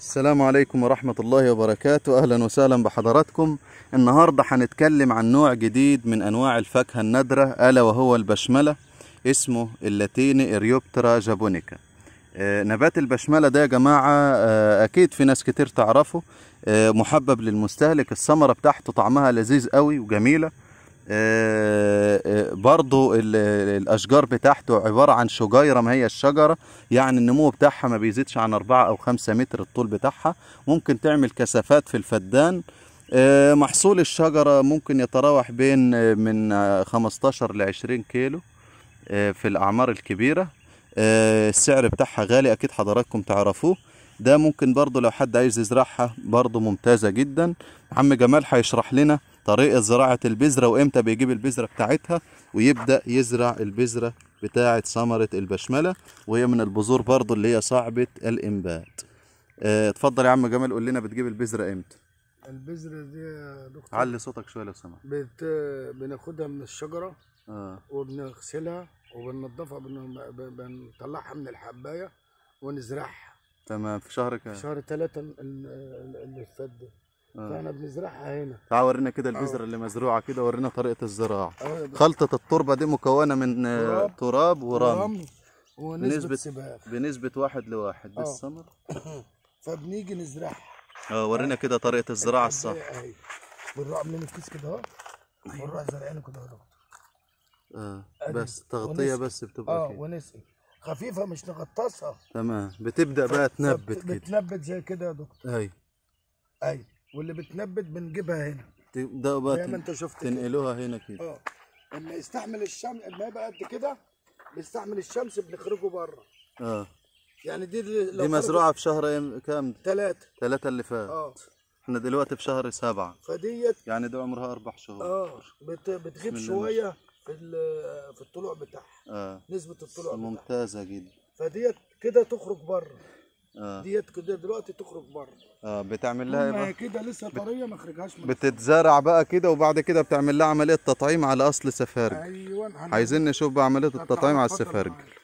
السلام عليكم ورحمة الله وبركاته أهلا وسهلا بحضراتكم النهاردة هنتكلم عن نوع جديد من أنواع الفاكهة النادرة ألا وهو البشملة اسمه اللاتيني إريوبترا جابونيكا آه نبات البشملة ده يا جماعة آه أكيد في ناس كتير تعرفه آه محبب للمستهلك الثمرة بتاعته طعمها لذيذ قوي وجميلة آه، برضو الاشجار بتاعته عباره عن شجيره ما هي الشجره يعني النمو بتاعها ما بيزيدش عن 4 او 5 متر الطول بتاعها ممكن تعمل كثافات في الفدان آه، محصول الشجره ممكن يتراوح بين آه، من 15 آه، ل 20 كيلو في الاعمار الكبيره السعر بتاعها غالي اكيد حضراتكم تعرفوه ده ممكن برضو لو حد عايز يزرعها برضو ممتازه جدا عم جمال هيشرح لنا طريقه زراعه البذره وامتى بيجيب البذره بتاعتها ويبدا يزرع البذره بتاعه ثمره البشمله وهي من البذور برضو اللي هي صعبه الانبات آه، اتفضل يا عم جمال قول لنا بتجيب البذره امتى البذره دي يا دكتور علي صوتك شويه لو سمحت بت... بناخدها من الشجره اه وبنغسلها وبننضفها بن... بنطلعها من الحبايه ونزرعها تمام في شهر كام؟ شهر ثلاثة اللي فات ده آه. فاحنا بنزرعها هنا تعال ورينا كده آه. البذره اللي مزروعه كده ورينا طريقه الزراعه آه. خلطه التربه دي مكونه من تراب, تراب ورمل ونسبه سباخ بنسبه واحد لواحد دي فبنيجي نزرعها اه ورينا كده طريقه الزراعه الصح بنروح عاملين الكيس كده اهو أيوه. بنروح زارعينه كده اهو اه بس تغطيه بس بتبقى اه ونسقي خفيفه مش نغطسها تمام بتبدا بقى تنبت كده بتنبت زي كده يا دكتور ايوه ايوه واللي بتنبت بنجيبها هنا ده بقى زي ما انت شفت تنقلوها كده. هنا كده اه اما يستحمل الشمس اما يبقى قد كده بيستحمل الشمس بنخرجه بره اه يعني دي لو دي مزروعه في شهر كام؟ ثلاثة ثلاثة اللي فات اه احنا دلوقتي في شهر سبعة فديت يعني ده عمرها أربع شهور اه بت... بتغيب شوية في في الطلوع بتاعها اه نسبة الطلوع ممتازة بتاعها. جدا فديت كده تخرج بره آه. ديت كده دلوقتي تخرج بره اه بتعمل لها ايه كده لسه طريه ما اخرجهاش بتتزرع بقى كده وبعد كده بتعمل لها عمليه تطعيم على اصل سفارج ايوه عايزين نشوف بقى عمليه التطعيم على السفارج